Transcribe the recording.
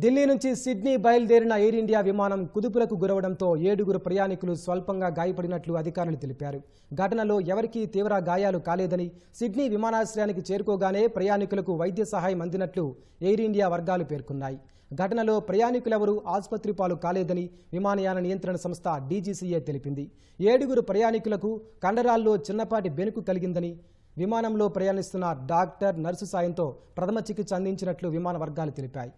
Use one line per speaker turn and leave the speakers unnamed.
ఢిల్లీ నుంచి సిడ్నీ బయలుదేరిన air India విమానం కుదుపులకు గురవడంతో ఏడుగురు ప్రయాణికులు స్వల్పంగా గాయపడినట్లు అధికారులు తెలిపారు ఘటనలో ఎవరికీ తీవ్ర గాయాలు కాలేదని సిడ్నీ విమానాశ్రయానికి చేరుకోగానే ప్రయాణికులకు వైద్య సహాయం అందినట్లు ఎయిర్ ఇండియా వర్గాలు పేర్కొన్నాయి ఘటనలో ప్రయాణికులెవరూ ఆసుపత్రి పాలు కాలేదని విమానయాన నియంత్రణ సంస్థ డీజీసీఏ తెలిపింది ఏడుగురు ప్రయాణికులకు కండరాల్లో చిన్నపాటి బెనుకు కలిగిందని విమానంలో ప్రయాణిస్తున్న డాక్టర్ నర్సు సాయంతో ప్రథమ చికిత్స అందించినట్లు విమాన వర్గాలు తెలిపాయి